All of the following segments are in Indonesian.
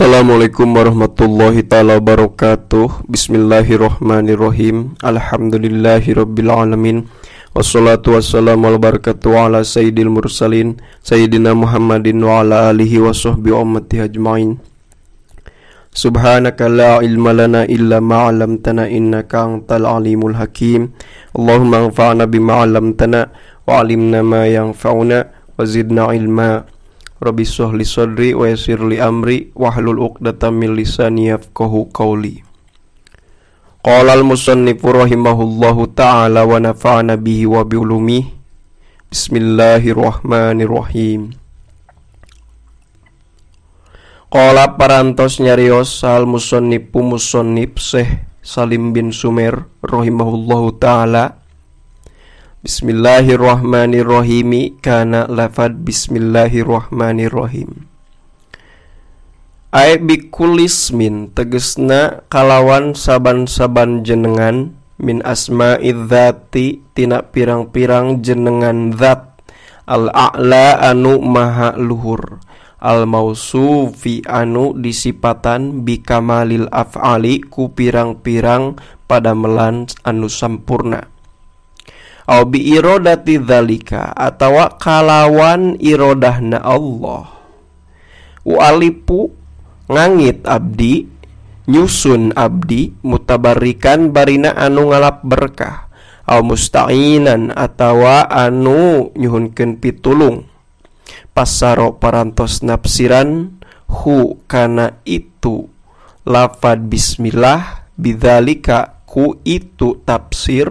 Assalamualaikum warahmatullahi taala wabarakatuh Bismillahirrahmanirrahim Alhamdulillahi robbil alamin Wassalatu wassalamu ala barakatuh ala sayyidil mursalin Sayyidina Muhammadin wa ala alihi wa sahbihi ummati ajmain Subhanaka la ilma lana illa ma'alamtana innaka antal alimul hakim Allahumma anfa'na bima'alamtana Wa alimna ma yang Wa zidna ilma' Rabbi li sadri wa yassir li amri wahlul 'uqdatam min lisani yafqahu qawli. Qala al-musannif rahimahullahu ta'ala wa nafa'ana bihi wa bi Bismillahirrahmanirrahim. Qala parantos nyarios sal musannifu musannif Syekh Salim bin Sumer rahimahullahu ta'ala Bismillahirrahmanirrahim Kana lafad Bismillahirrahmanirrahim Ae bikulismin tegesna kalawan saban-saban jenengan min asma idzati tina pirang-pirang jenengan zat al-a'la anu maha luhur al-mausufi anu disipatan bikamalil af'ali ku pirang-pirang pada melan anu sampurna au bi irodati dzalika atawa kalawan irodahna Allah ualipu ngangit abdi nyusun abdi mutabarikan barina anu ngalap berkah au musta'inan atawa anu nyuhunkeun pitulung pasaro parantos nafsiran hu kana itu lafad bismillah bidzalika ku itu tafsir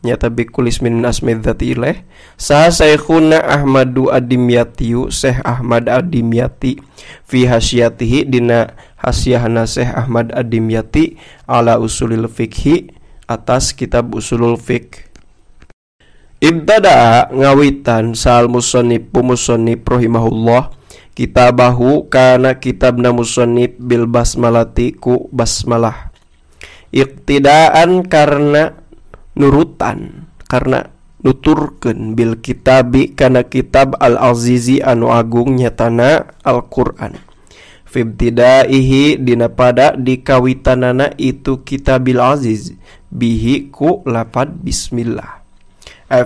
nyata bikulis min asmid dzati ilaih sa saykhuna ahmadu adimyatiu syekh ahmad adimyati fi hasyatihi dina hasyahna syekh ahmad adimyati ala usulil fikhi atas kitab usulul fikh Ibtada ngawitan sal musonib pumusonib rohimahullah kitabahu karena kitab musonib bil basmalati ku basmalah Iktidaan karena nurutan karena nuturken Bil kitabi karena kitab al-azizi anu agungnya tanah Alquran Fibtidaihi dina pada dikawitanana itu kitabil aziz bihi ku lapad bismillah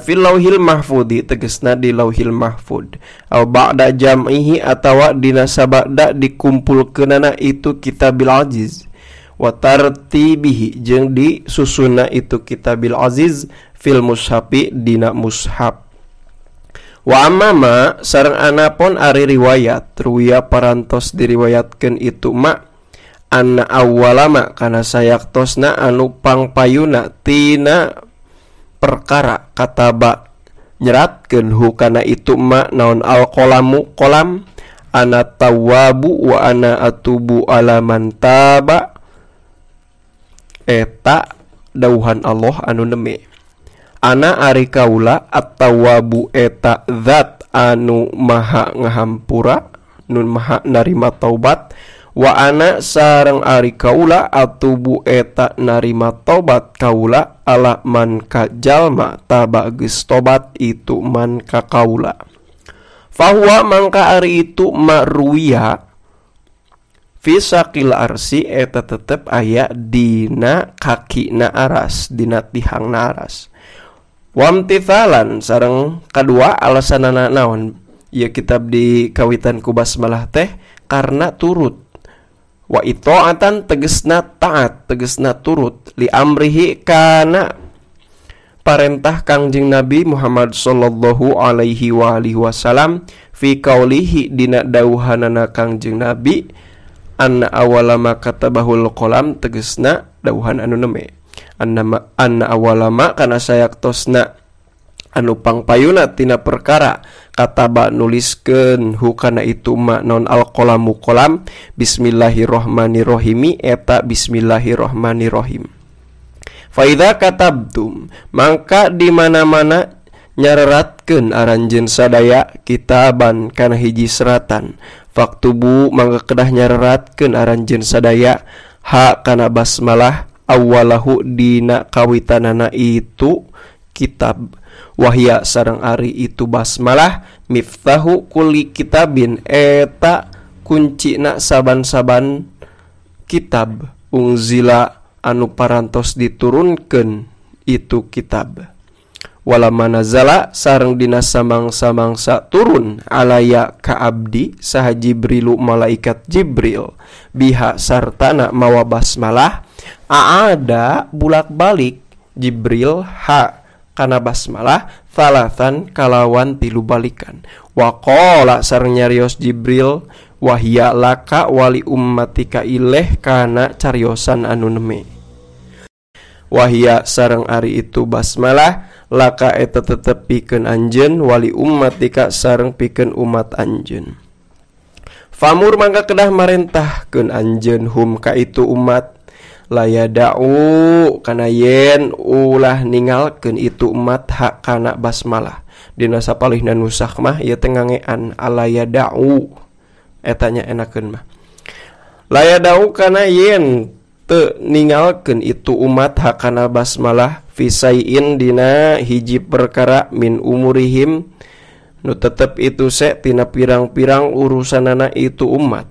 fil lauhil mahfudi tegesna di lauhil mahfud au ba'da jam'ihi atawa dina sabada dikumpulkeunana itu kitabil aziz watartibihi di susuna itu kitabil aziz fil mushafi dina mushaf wa amma ma sareng anapun ari riwayat ruya parantos diriwayatkeun itu ma anna awwalama kana sayaktosna anu pangpayuna tina perkara kataba nyeratkeun hukana itu ma naon kolamu kolam ana tawabu wa ana atubu alaman taba eta dauhan Allah anu neme Ana ari kaula attawabu eta zat anu maha ngahampura nun maha narima taubat wa ana sarang ari kaula atubu eta narima taubat kaula ala man kajalma jalma tabageus tobat itu man kaula fahuwa mangka ari itu maruya Fisakil arsi eta tetep aya dina kaki na aras dina tihang na aras. wamtithalan sarang kedua alasan anak naon ya kitab di kawitan kubas malah teh karena turut wa ito atan tegesna taat tegesna turut li amrihi kana perintah kangjeng Nabi Muhammad sallallahu alaihi wa alihi wasallam fi kaulihi dina dawuhanana kangjeng Nabi anak awalama katabahul loqalam tegesna dahuhan anunme awa lama karena saya tosna anu pang payuna tina perkara katabak nulisken hukana itu maknon alqalam muqalam Bismillahirohhmanirohimimi eta Bismillahirohmanirohim faida katabdum maka dimana-mana nyaratatkan aranjin sadak kita bankan hiji seratan untuk waktu bu mengekedahnya eratken aranjen sadaya Hakana basmalah awalahu Di kawitanana itu kitabwahia sarang Ari itu basmalah mifttahu kuli kita bin eteta kuncinaksaban-saban kitab ungziilla anup parantos diturunken itu kitab walamanazala sarang dinas samangsa-mangsa turun alaya ka abdi saha Jibrilu malaikat Jibril biha sartana mawa basmalah aada bulak-balik Jibril ha kana basmalah talatan kalawan tilu balikan waqala sareng nyarios Jibril wahya laka wali ummatika ileh kana cariosan anu neme wahya sareng ari itu basmalah la ka tete piken anjen wali umattika sareng piken umat anjen faur mangga kedah Marintah ke Anjen humka itu umat lay dakana yen ulah ningalken itu umat hak kan basmalah disa paling dan mumah ya tengangekan aaya da etanya enaken mah lay dakana yen ke ningalken itu umat hakana basmalah visaiin dina hiji perkara min umurihim nu tetep itu se tina pirang-pirang urusanana itu umat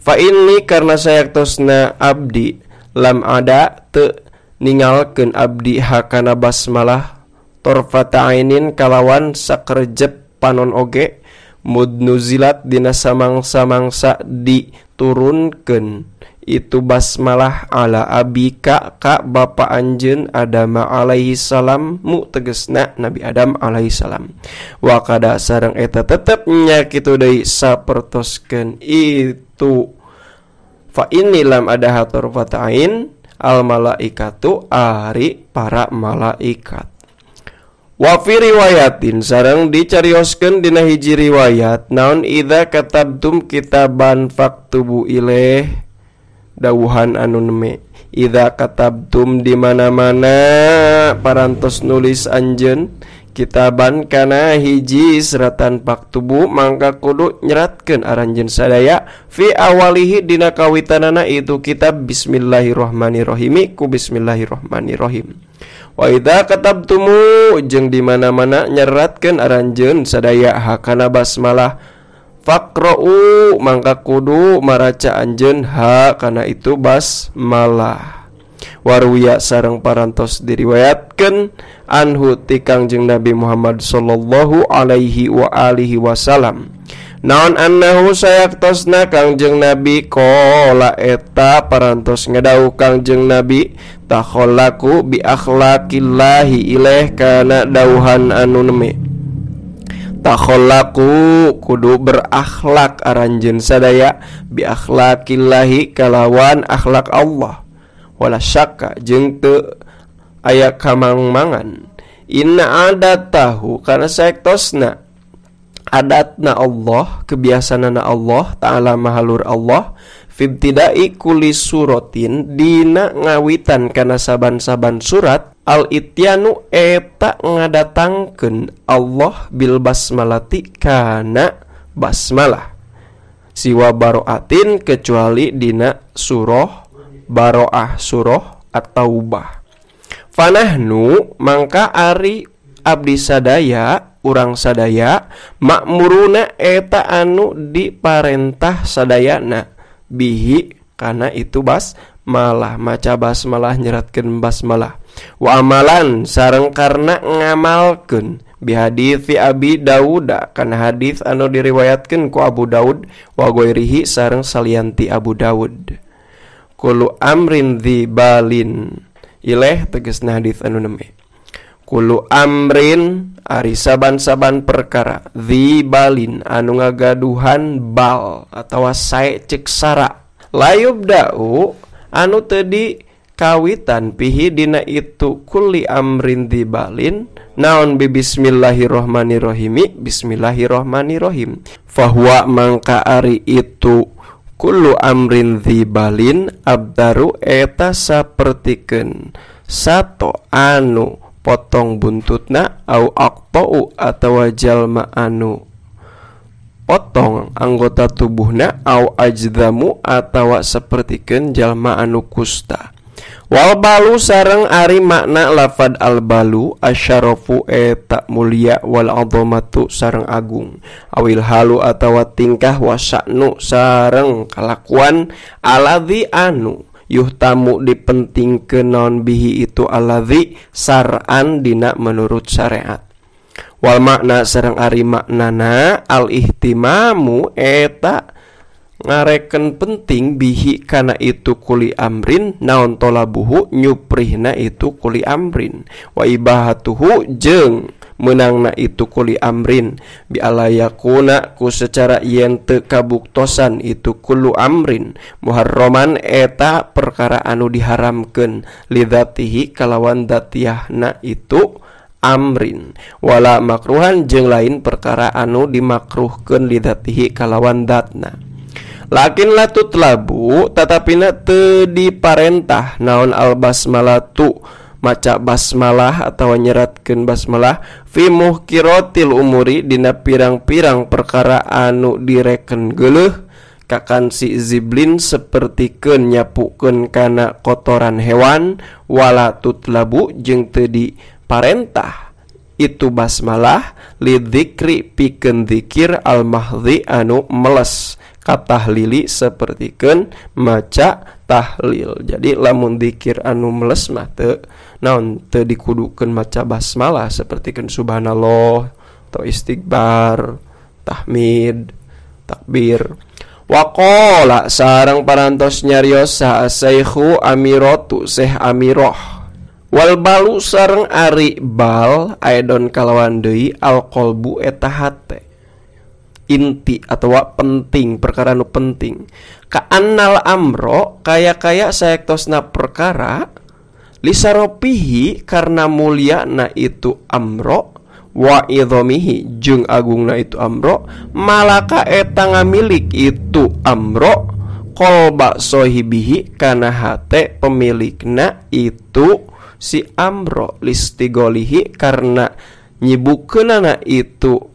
fa ini karena saya tosna abdi lam ada te ningalken abdi hakana basmalah torfata'inin kalawan sakerjep panon oge mudnuzilat dina samang samangsa-mangsa turunken itu basmalah ala abika kak bapa anjen Adam alaihi salam mu tegesna Nabi Adam alaihi salam wakada sarang eta tetep tetepnya kitu sa sapertosken itu fa ini lam ada hator fatain al malaikatu ari para malaikat Wafi riwayatin sarang dicarioskan dina hiji riwayat naon ida katabtum kitaban faktubu ilaih dahuhan anume Ida kebtum dimana-mana paras nulis Anjen kita bankana hiji seratan Pak tubuh Ma kudu nyratkan aranjin sadak Viwalihi kawitanana itu kitab Bismillahirromanirohimiku Bismillahirromanirohim wadah kebtummu jeng dimana-mana nyeratkan aranjen sadak hakana basmalah, Fakro'u mangka kudu maraca anjen ha karena itu bas malah Waruya sarang parantos diriwayatkan Anhu tikang jeng Nabi Muhammad Sallallahu alaihi wa alihi wasallam Naon annahu sayaktasna kangjeng Nabi Kola eta parantos ngedau kangjeng Nabi Takholaku bi akhlaqillahi ileh kana dauhan anu takholaku kudu berakhlak aranjen sadaya bi akhlakillahi kalawan akhlak Allah wala syaka jeng te ayak kamang mangan inna adat tahu karena sektosna adatna Allah, kebiasaanana Allah, ta'ala mahalur Allah, fibtidai kuli suratin dina ngawitan karena saban-saban surat al ityanu eta ngadatangkeun Allah bil basmalati kana basmalah siwa baroatin kecuali dina suroh baroah suroh atau ubah fanahnu mangka ari abdi sadaya urang sadaya makmuruna eta anu diparentah sadayana bihi karena itu bas malah maca bas malah nyeratkan bas malah wa amalan sarang karena ngamalkan bihadithi Abi Dauda karena hadis anu diriwayatkan ku Abu Daud wa goirihi sarang salianti Abu Daud kulu amrin di balin ileh teges hadis anu neme Kulu amrin ari saban-saban perkara di balin anu ngagaduhan bal atau sae ceksara Layub da'u anu tadi kawitan pihi dina itu kuli amrin dibalin Naon bi bismillahirrohmanirrohimi Bismillahirrohmanirrohim Fahuwa mangka ari itu Kulu amrin balin abdaru eta sapertiken Sato anu potong buntutna au aqta'u atau jalma anu potong anggota tubuhna au ajdamu atawa sapertikeun jalma anu kusta Wal balu sarang ari makna lafad balu asyarafu eta mulia wal azamatu sarang agung awil halu atawa tingkah wasaknu sarang kalakuan aladhi anu y tamamu dipenting ke nonbihhi itu alawi sararan Dinak menurut syariat Wal makna Serang Ari maknana al-ihtimamu etak ngareken penting bihi karena itu kuli Ambrin naon tola buhu nyupprina itu kuli Ambrin waibaha tuhu jeng menangna itu kuli Amrin bialaya kunaku secara yen tekabuktosan itukulu Amrinhar Roman eta perkaraanu diharamkan liatihi kalawan dattiahna itu amrin wala makruhan jeng lain perkaraanu dimakruhkan lidatihi kalawan datna lakin la tutlabu tata pinat te di parentah naon albas malatu dan maca basmalah atau nyeratkan basmalah fimuh kirotil umuri dina pirang-pirang perkara anu direken geluh kakan si ziblin seperti ke nyapuken kana kotoran hewan wala tutlabu jeng tedi parentah itu basmalah lidzikri piken dzikir al mahdi anu meles katah lili seperti ken maca tahlil jadi lamun dikir anu meles mate teu naon teu dikudukeun maca basmalah seperti kan subhanallah atau istighfar tahmid takbir Wakola sarang parantos nyariosa Syekhu Amirotu seh Amiroh Wal balu sarang ari bal aidon kalawan deui alqalbu eta hate inti atau penting perkara nu penting kaanal amro kaya kaya sayaktosna perkara lisaropihi karena mulia na itu amro wa jung jeng na itu amro malaka etanga milik itu amro kolba sohibihi karena hate na itu si amro listigolihi karena nyibukenana itu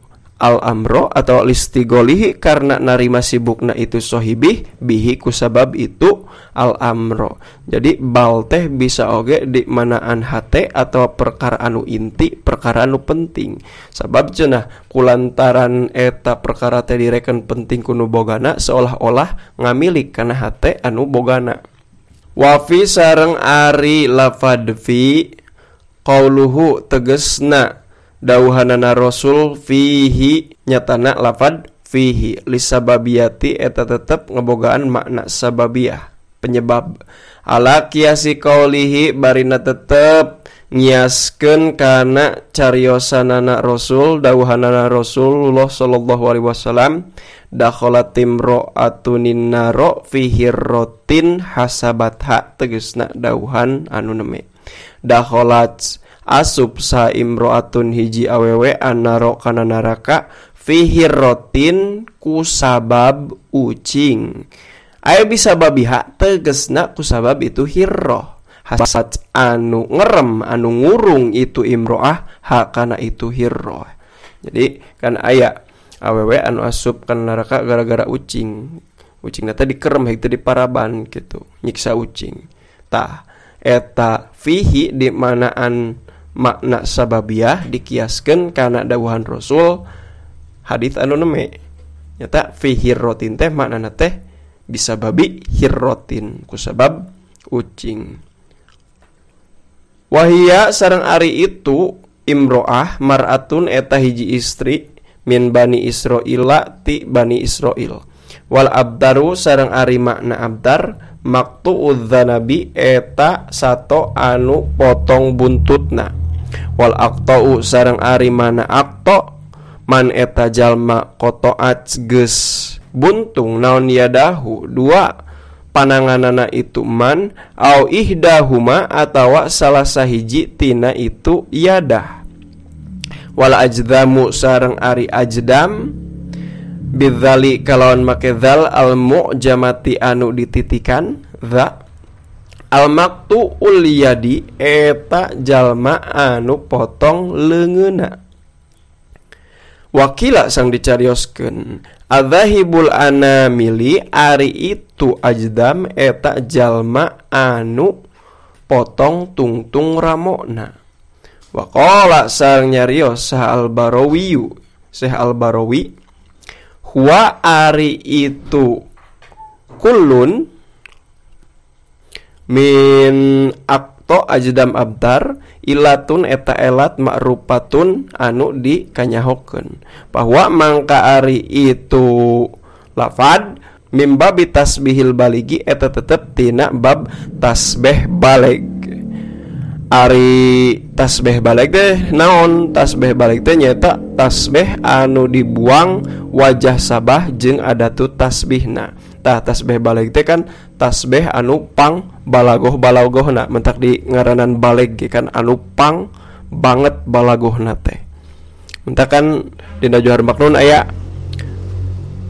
al-amro atau listigolihi karena narima sibukna itu sohibih bihi kusabab itu al-amro. Jadi balteh bisa oge di manaan hate atau perkara anu inti, perkara anu penting. Sabab cenah kulantaran eta perkara teh direken penting kuno bogana seolah-olah ngamilik karena hate anu bogana. Wafi sareng ari lafadfi qauluhu tegesna dahuhan nana rasul fihi nyatak lafad fihi liababiati eta tetap ngebogaan makna sababiah penyebab alaki kiasi qolihi Barinap nyiasken karena cariyosan nana rasul dahuhan Na Rasulullah Shallallahu Alaihi Wasallam daholtimroun ninarok fihirrotin hasabad hak tegesnak dahuhan anune nemik dahholts asub sa imroatun hiji awewe anaro kana naraka fihirrotin ku sabab ucing ayo bisa babiha tegesna ku sabab itu hirroh hasat anu ngerem anu ngurung itu imroah hak kana itu hirroh jadi kan ayah awewe anu asub kana naraka gara-gara ucing ucing nata dikerem itu di paraban gitu nyiksa ucing tah eta fihi di manaan makna sababiah dikiaskan karena dawuhan Rasul hadits anoneme nyata fi hirrotin teh makna teh bisa babi hirrotin kusabab ucing wahia sarang ari itu imroah maratun eta hiji istri min bani Israila ti bani isroil. wal abdaru sarang ari makna abdar maktu udzanabi eta sato anu potong buntutna wal aktau sarang ari mana akto man eta jalma kotoat ges buntung naon yadahu dua pananganana itu man au ihdahuma atawa salah sahiji tina itu yadah wal ajdamu sarang ari ajdam bidzali kalawan make dzal al mu'jamati anu dititikan za almaktu uliyadi eta jalma anu potong leungena wakila sang dicarioskeun adzahibul anamili ari itu ajdam eta jalma anu potong tungtung ramona Wakola sang nyarios sah albarawiyu Syekh albarawi hua ari itu kulun min akto ajdam abtar ilatun eta elat makrupatun anu di dikanyahokeun bahwa mangka ari itu lafad mimba tasbihil baligi eta tetep tina bab tasbeh balik Ari tasbeh balik deh naon tasbeh balik teh nyata tasbeh anu dibuang wajah sabah jeung adatu tasbihna tah tasbih balik teh kan tasbih anu pang balagoh balagohna mentak di ngaranan balik ge kan anu pang banget balagohna teh mentak kan dina johar maknun aya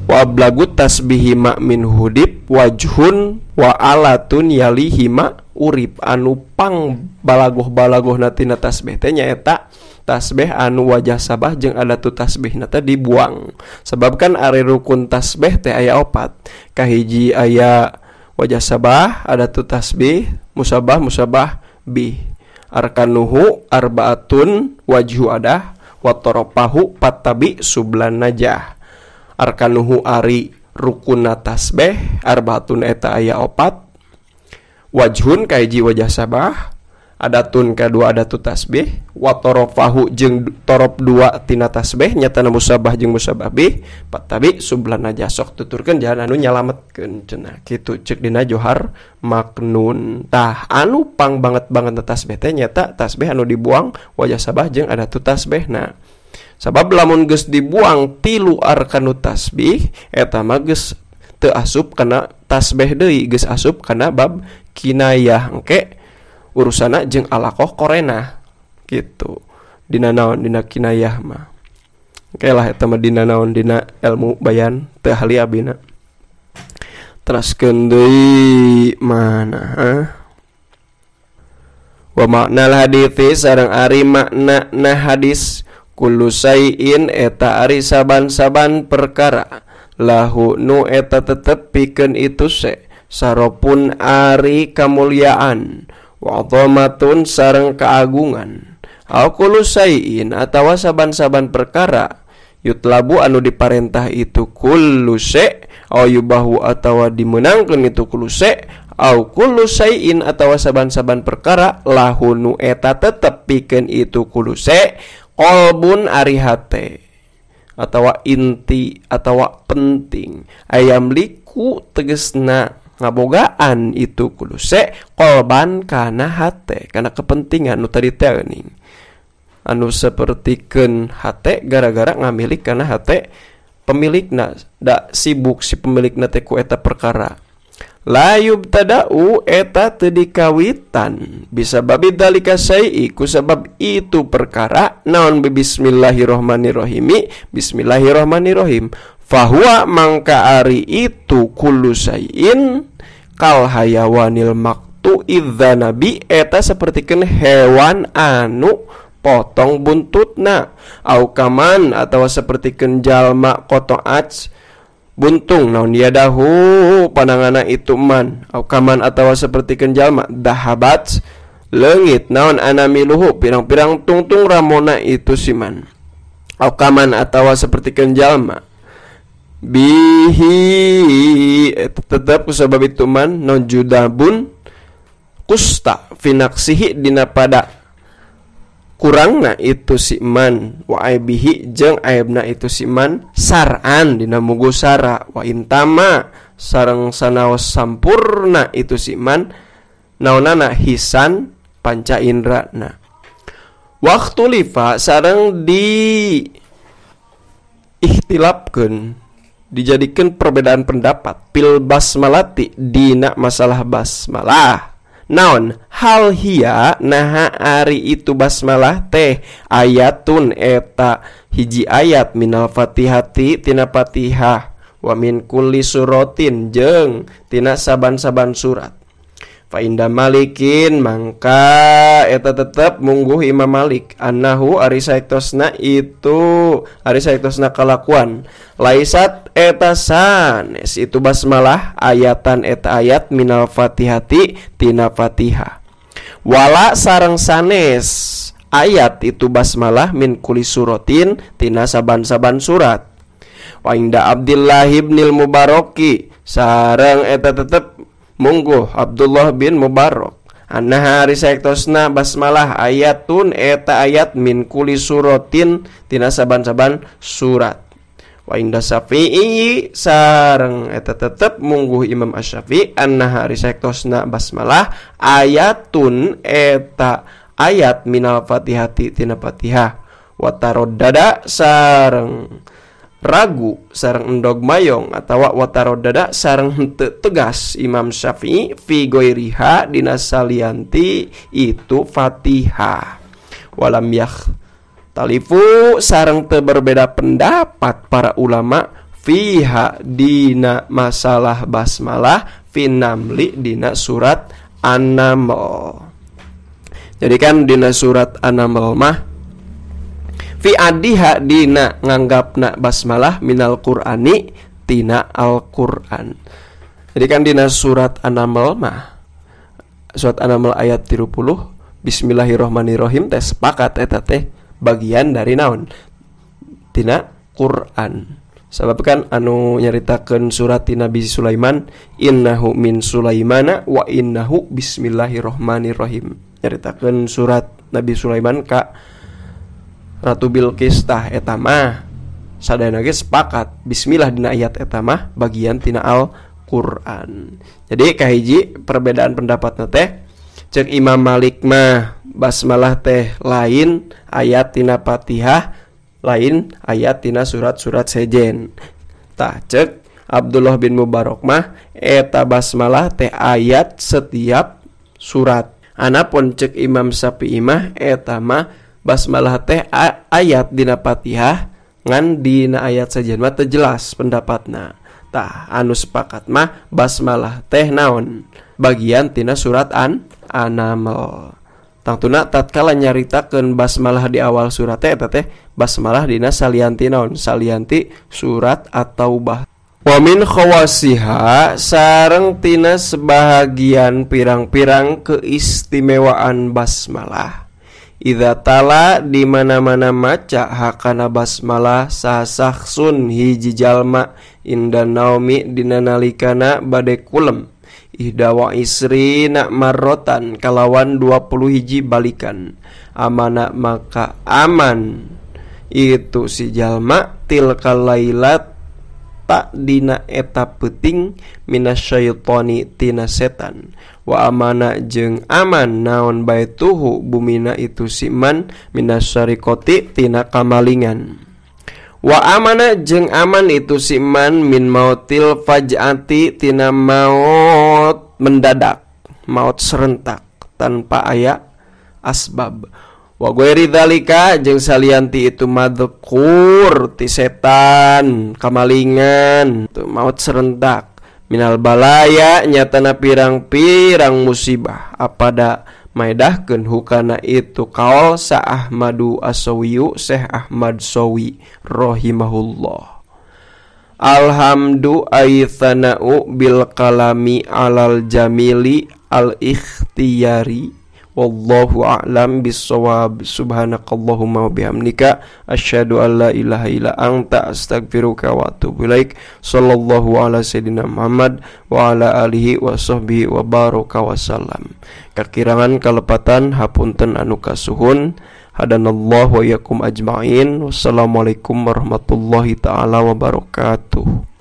wa ablagu tasbihi ma min hudib wajhun wa alatun yali hima urip anu pang balagoh balagohna tina tasbih teh nyaeta tasbih anu wajah sabah ada tu tasbih nata dibuang sebabkan ari rukun tasbih teh aya opat kahiji aya wajah sabah tu tasbih musabah musabah bi arkanuhu arbaatun wajhu adah watoropahu patabi sublan najah arkanuhu ari rukuna tasbih arbaatun eta aya opat wajhun kahiji wajah sabah ada tun kedua ada tu tasbih fahu jeng torop dua tina tasbih nyata musabah jeng musabah bih patabi sublana jasok tuturkan jalan anu nyalametkeun cenah kitu cek dina johar maknun tah anu pang banget banget tasbih teh nyata tasbih anu dibuang wajah sabah jeng ada tu tasbih nah sabab lamun geus dibuang tilu arkanu tasbih eta mah geus teu asup kana tasbih deui ges asup kana bab kinayah engke punya urusana je alakoh korena gitu Di naondina kihma Kelahdina naon dina elmu bayan teh traskendu mana eh? maknalahiti ari maknana hadiskuluaiin eta ari saaban saaban perkara lahu nu eta tetap piken itu se saropun ari kemuliaan. wa matun sareng keagungan Aku lusain atawa saban-saban perkara yutlabu anu diparentah itu kullu syai' au yubahu atawa dimenangkeun itu kullu syai' au kullu sayin atawa saban-saban perkara lahu eta tetep pikeun itu kullu syai' qalbun ari hate atawa inti atawa penting ayam liku tegesna ngabogaan itu kudu se korban karena hate karena kepentingan nu tadi tening anu ken hate gara-gara ngamilik karena hate pemilik na dak sibuk si pemilik na teku eta perkara layub tadau eta tedikawitan kawitan bisa babi dalika sayi ku sebab itu perkara naon bismillahirrohmanirrohimi bismillahirrohmanirrohim Fahuwa mangka ari itu kulusain kal hayawanil maktu idza nabi eta ken hewan anu potong buntutna au kaman seperti ken jalma koto ats buntung naun dia dahu panangana itu man au kaman seperti ken jalma dahabat lengit naun anamiluhu pirang-pirang tungtung ramona itu siman au kaman seperti ken jalma bihi eh, tetap kusabab itu man non judabun kusta finaksihi dina pada kurang na itu si man wa aibihi jeung aibna itu si man saran dina mugo sara wa intama sarang sanaos sampurna itu si man naonana hisan panca indrana waktu lifa sarang di ikhtilapkeun dijadikan perbedaan pendapat pil basmalati dina masalah basmalah naon hal hia naha ari itu basmalah teh ayatun eta hiji ayat minal fatihati tina fatihah wa min kulli suratin jeng tina saban-saban surat fa inda malikin mangka eta tetep mungguh Imam Malik anahu arisaitosna itu arisaitosna kalakuan laisat eta sanes itu basmalah ayatan eta ayat minal fatihati tina fatihah wala sarang sanes ayat itu basmalah min kuli suratin tina saban-saban surat wa inda Abdullah ibnil Mubaroki sarang eta tetep mungguh Abdullah bin Mubarok Anah hari sektosna basmalah ayatun eta ayat min kuli suratin tina saban-saban surat wa inda syafi'i sareng eta tetep mungguh Imam Asy-Syafi'i annaha sektosna basmalah ayatun eta ayat minal Fatihati tina Fatihah wa taroddada sareng ragu sareng endog mayong atawa wa taroddada sareng henteu tegas Imam Syafi'i fi goiriha dina salianti itu Fatihah walam yakh Talifu sarang teberbeda pendapat para ulama fiha dina masalah basmalah finamli dina surat anamal Jadi kan dina surat anamal mah fi adiha dina nganggap nak basmalah minal Qur'ani tina Al-Qur'an. Jadi kan dina surat anamal mah surat anamal ayat 30 Bismillahirrahmanirrahim teh sepakat eta teh bagian dari naon tina Quran kan anu nyaritakan surat Nabi Sulaiman innahu min Sulaimana wa innahu bismillahirrohmanirrohim. nyaritakan surat Nabi Sulaiman kak Ratu Bilqis tah etama sadayana ge sepakat bismillah dina ayat etama bagian tina Al Quran jadi kahiji perbedaan pendapat teh cek Imam Malik mah basmalah teh lain ayat tina patihah lain ayat tina surat-surat sejen tah cek Abdullah bin Mubarok mah eta basmalah teh ayat setiap surat anapun cek Imam Syafi'i mah eta mah basmalah teh ayat dina patihah ngan dina ayat sejen mah teu jelas pendapatna tah anu sepakat mah basmalah teh naon bagian tina surat an anamo tang tununa tatkala nyaritaken basmalah di awal surattete basmalah Dina salientanti naun salientanti surat atau ubahhminkhowashiha sarengtinanas sebahagian pirang-pirang keistimewaan basmalah Idaala dimana-mana maca Hakana basmalah sasahsun hijjallma inda Nami Dina nakana baddekullem Idawa isrinakmarrotan kalawan 20 iji balikan. Amana maka aman I itu sijalmak tilkalaila takdina eta puting, Minasyautoitinaasetan. Waamana jeung aman naon baiituhu bumina itu siman, Minaswarikotiktinana Kammalingan. wa amana jeng aman itu si man min mautil fajati tina maut mendadak maut serentak tanpa ayak asbab wa gueri dalika jeng salianti itu madukur ti setan kamalingan itu maut serentak minal balaya nyatana pirang-pirang musibah apada maydahkeun hukana itu kaol sa Ahmadu Asawiyu Syekh Ahmad Sawi rahimahullah Alhamdu aitana'u bil kalami alal jamili al ikhtiyari wallahu a'lam bissawab subhanakallahumma wa bihamdika asyhadu an la ilaha illa anta astaghfiruka wa atubu ilaik sallallahu ala sayyidina Muhammad wa ala alihi wa sahbihi wa baraka wasallam kakirangan kalepatan hapunten anu kasuhun hadanallahu wa yakum ajmain wassalamualaikum warahmatullahi taala wabarakatuh